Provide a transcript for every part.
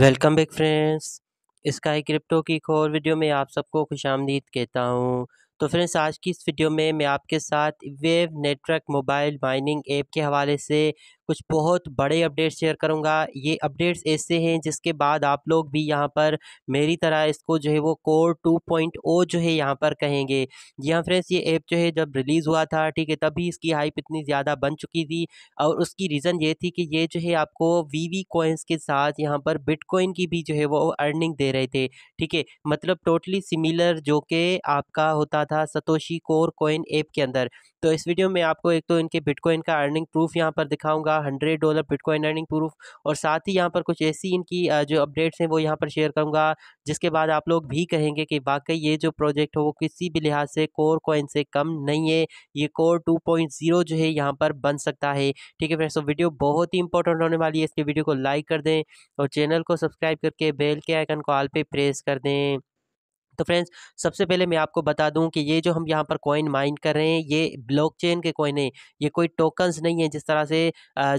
Welcome back friends sky crypto की एक और वीडियो में आप सबको खुश आमदीद कहता हूँ तो फ्रेंड्स आज की इस वीडियो में मैं आपके साथ wave network mobile mining app के हवाले से कुछ बहुत बड़े अपडेट्स शेयर करूँगा ये अपडेट्स ऐसे हैं जिसके बाद आप लोग भी यहाँ पर मेरी तरह इसको जो है वो कोर टू पॉइंट ओ जो है यहाँ पर कहेंगे जी हाँ फ्रेंड्स ये ऐप जो है जब रिलीज़ हुआ था ठीक है तभी इसकी हाइप इतनी ज़्यादा बन चुकी थी और उसकी रीज़न ये थी कि ये जो है आपको वी वी कोइंस के साथ यहाँ पर बिटकॉइन की भी जो है वो अर्निंग दे रहे थे ठीक है मतलब टोटली सिमिलर जो कि आपका होता था सतोशी कोर कोइन ऐप के अंदर तो इस वीडियो में आपको एक तो इनके बिटकॉइन का अर्निंग प्रूफ यहाँ पर दिखाऊंगा का hundred dollar bitcoin earning proof और साथ ही यहाँ पर कुछ ऐसी इनकी जो अपडेट्स हैं वो यहाँ पर शेयर करूँगा जिसके बाद आप लोग भी कहेंगे कि वाकई ये जो प्रोजेक्ट हो वो किसी भी लिहाज से कोर कॉइन से कम नहीं है ये कोर टू पॉइंट जीरो जो है यहाँ पर बन सकता है ठीक है फ्रेंड्स तो वीडियो बहुत ही इंपॉर्टेंट होने वाली है इसके वीडियो को लाइक कर दें और चैनल को सब्सक्राइब करके बेल के आइकन को आल पे प्रेस कर दें तो फ्रेंड्स सबसे पहले मैं आपको बता दूं कि ये जो हम यहाँ पर कॉइन माइन कर रहे हैं ये ब्लॉकचेन के कॉइन है ये कोई टोकन्स नहीं है जिस तरह से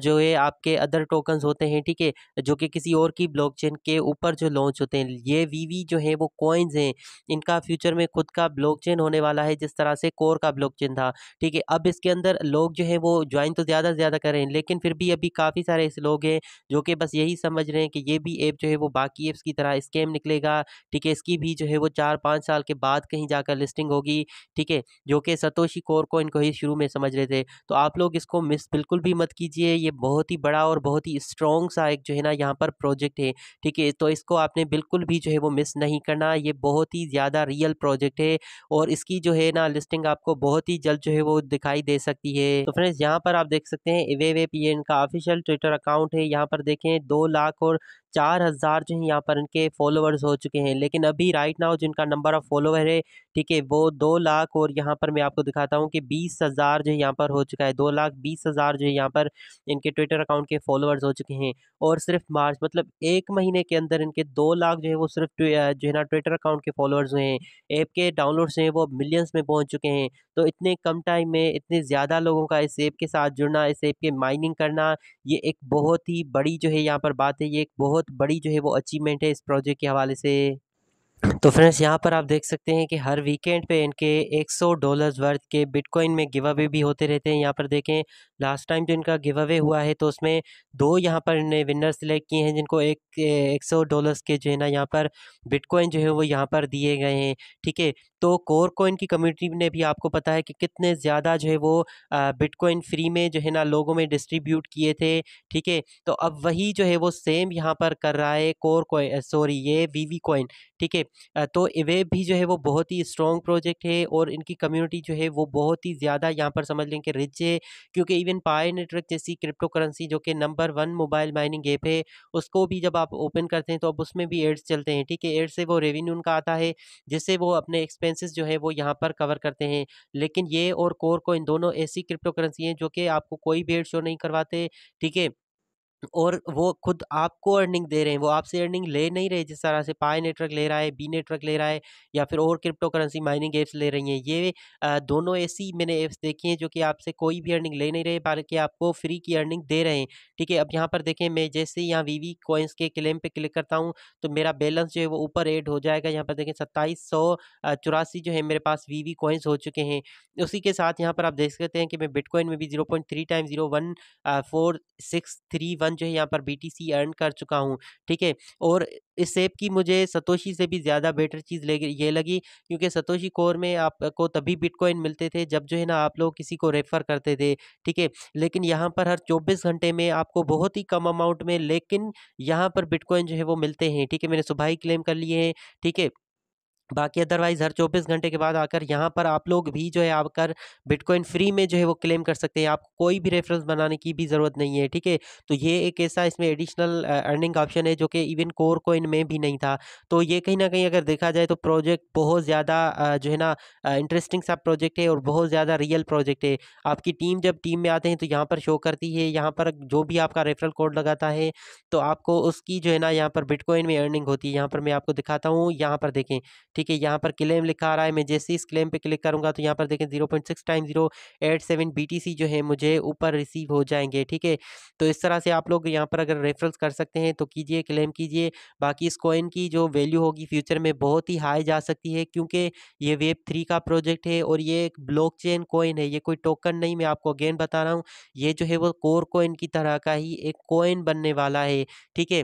जो है आपके अदर टोकन्स होते हैं ठीक है जो कि किसी और की ब्लॉकचेन के ऊपर जो लॉन्च होते हैं ये वीवी जो है वो कॉइन्स हैं इनका फ्यूचर में खुद का ब्लॉक होने वाला है जिस तरह से कोर का ब्लॉक था ठीक है अब इसके अंदर लोग जो है वो ज्वाइन तो ज़्यादा से ज़्यादा कर रहे हैं लेकिन फिर भी अभी काफ़ी सारे ऐसे लोग हैं जो कि बस यही समझ रहे हैं कि ये भी ऐप जो है वो बाकी ऐप्स की तरह स्कैम निकलेगा ठीक है इसकी भी जो है वो चार चार पाँच साल के बाद कहीं जाकर लिस्टिंग होगी ठीक है जो कि सतोशी कोर को इनको ही शुरू में समझ रहे थे तो आप लोग इसको मिस बिल्कुल भी मत कीजिए ये बहुत ही बड़ा और बहुत ही स्ट्रॉन्ग सा एक जो है ना यहाँ पर प्रोजेक्ट है ठीक है तो इसको आपने बिल्कुल भी जो है वो मिस नहीं करना ये बहुत ही ज़्यादा रियल प्रोजेक्ट है और इसकी जो है ना लिस्टिंग आपको बहुत ही जल्द जो है वो दिखाई दे सकती है तो फ्रेंड्स यहाँ पर आप देख सकते हैं एवे वे पी का ऑफिशियल ट्विटर अकाउंट है यहाँ पर देखें दो लाख और चार हज़ार जो है यहाँ पर इनके फॉलोअर्स हो चुके हैं लेकिन अभी राइट नाउ जिनका नंबर ऑफ़ फॉलोअर है ठीक है वो दो लाख और यहाँ पर मैं आपको दिखाता हूँ कि बीस हज़ार जो है यहाँ पर हो चुका है दो लाख बीस हज़ार जो है यहाँ पर इनके ट्विटर अकाउंट के फॉलोअर्स हो चुके हैं और सिर्फ मार्च मतलब एक महीने के अंदर इनके दो लाख जो है वो सिर्फ जो है ना ट्विटर अकाउंट के फॉलोअर्स हुए हैं ऐप के डाउनलोड्स हैं वो मिलियंस में पहुँच चुके हैं तो इतने कम टाइम में इतने ज़्यादा लोगों का इस ऐप के साथ जुड़ना इस ऐप के माइनिंग करना ये एक बहुत ही बड़ी जो है यहाँ पर बात है ये एक बहुत बड़ी जो है वो अचीवमेंट है इस प्रोजेक्ट के हवाले से तो फ्रेंड्स यहाँ पर आप देख सकते हैं कि हर वीकेंड पे इनके 100 डॉलर्स वर्थ के बिटकॉइन में गिव अवे भी होते रहते हैं यहाँ पर देखें लास्ट टाइम जो इनका गिव अवे हुआ है तो उसमें दो यहाँ पर इन्हें विनर सेलेक्ट किए हैं जिनको एक एक सौ डॉलर्स के जो है ना यहाँ पर बिटकॉइन जो है वो यहाँ पर दिए गए हैं ठीक है तो कोर कोइन की कम्युनिटी ने भी आपको पता है कि कितने ज़्यादा जो है वो बिटकॉइन फ्री में जो है ना लोगों में डिस्ट्रीब्यूट किए थे ठीक है तो अब वही जो है वो सेम यहाँ पर कर रहा है कोर कोइन सॉरी ये वी कॉइन ठीक है तो वेब भी जो है वो बहुत ही स्ट्रॉन्ग प्रोजेक्ट है और इनकी कम्युनिटी जो है वो बहुत ही ज़्यादा यहाँ पर समझ लें कि रिच है क्योंकि इवन पाए नेटवर्क जैसी क्रिप्टो करेंसी जो कि number one mobile mining app है उसको भी जब आप ओपन करते हैं तो अब उसमें भी एड्स चलते हैं ठीक है एड्स से वो रेवेन्यू उनका आता है जिससे वो अपने एक्सपेंसिस जो है वो यहाँ पर कवर करते हैं लेकिन ये और कोर को इन दोनों ऐसी क्रिप्टो करेंसी हैं जो कि आपको कोई भी एड शो नहीं करवाते ठीक है और वो खुद आपको अर्निंग दे रहे हैं, वो आपसे अर्निंग ले नहीं रहे जिस तरह से पाए नेटवर्क ले रहा है, बी नेटवर्क ले रहा है या फिर और क्रिप्टो करेंसी माइनिंग एप्स ले रही हैं। ये दोनों ऐसी मैंने ऐप्स देखी हैं जो कि आपसे कोई भी अर्निंग ले नहीं रहे बल्कि आपको फ्री की अर्निंग दे रहे हैं। ठीक है, अब यहाँ पर देखें मैं जैसे ही यहाँ वी कोइंस के क्लेम पर क्लिक करता हूँ तो मेरा बैलेंस जो है वो ऊपर एड हो जाएगा। यहाँ पर देखें सत्ताईस सौ चौरासी जो है मेरे पास वी कोइंस हो चुके हैं। उसी के साथ यहाँ पर आप देख सकते हैं कि मैं बिटकॉइन में भी three time six three one fund जो है यहाँ पर बी टी अर्न कर चुका हूँ ठीक है और इस ऐप की मुझे सतोशी से भी ज़्यादा बेटर चीज़ लगी ये लगी क्योंकि सतोशी कोर में आपको तभी बिटकॉइन मिलते थे जब जो है ना आप लोग किसी को रेफ़र करते थे ठीक है लेकिन यहाँ पर हर चौबीस घंटे में आपको बहुत ही कम अमाउंट में लेकिन यहाँ पर बिटकॉइन जो है वो मिलते हैं ठीक है मैंने सुबह ही क्लेम कर लिए हैं ठीक है बाकी अदरवाइज़ हर चौबीस घंटे के बाद आकर यहाँ पर आप लोग भी जो है आकर बिटकॉइन फ्री में जो है वो क्लेम कर सकते हैं आपको कोई भी रेफरेंस बनाने की भी ज़रूरत नहीं है ठीक है तो ये एक ऐसा इसमें एडिशनल अर्निंग ऑप्शन है जो कि इवन कोर कोइन में भी नहीं था तो ये कहीं ना कहीं अगर देखा जाए तो प्रोजेक्ट बहुत ज़्यादा जो है ना इंटरेस्टिंग सा प्रोजेक्ट है और बहुत ज़्यादा रियल प्रोजेक्ट है आपकी टीम जब टीम में आते हैं तो यहाँ पर शो करती है यहाँ पर जो भी आपका रेफरल कोड लगाता है तो आपको उसकी जो है ना यहाँ पर बिटकॉइन में अर्निंग होती है यहाँ पर मैं आपको दिखाता हूँ यहाँ पर देखें ठीक है यहाँ पर क्लेम लिखा आ रहा है मैं जैसे इस क्लेम पे क्लिक करूँगा तो यहाँ पर देखें zero point six time zero eight seven B T C जो है मुझे ऊपर रिसीव हो जाएंगे ठीक है तो इस तरह से आप लोग यहाँ पर अगर रेफरेंस कर सकते हैं तो कीजिए क्लेम कीजिए बाकी इस कॉइन की जो वैल्यू होगी फ्यूचर में बहुत ही हाई जा सकती है क्योंकि ये वेब थ्री का प्रोजेक्ट है और ये एक ब्लॉक चेन कॉइन है ये कोई टोकन नहीं मैं आपको अगेन बता रहा हूँ ये जो है वो कोर कॉइन की तरह का ही एक कॉइन बनने वाला है ठीक है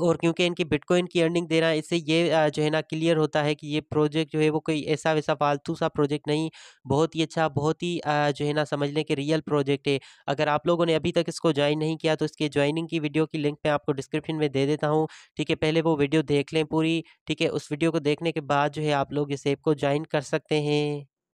और क्योंकि इनकी बिटकॉइन की अर्निंग देना इससे ये जो है ना क्लियर होता है कि ये प्रोजेक्ट जो है वो कोई ऐसा-वैसा फ़ालतू-सा प्रोजेक्ट नहीं, बहुत ही अच्छा, बहुत ही जो है ना समझ लें कि रियल प्रोजेक्ट है। अगर आप लोगों ने अभी तक इसको ज्वाइन नहीं किया तो इसके जॉइनिंग की वीडियो की लिंक मैं आपको डिस्क्रिप्शन में दे देता हूँ, ठीक है? पहले वो वीडियो देख लें पूरी, ठीक है? उस वीडियो को देखने के बाद जो है आप लोग इस ऐप को जॉइन कर सकते हैं।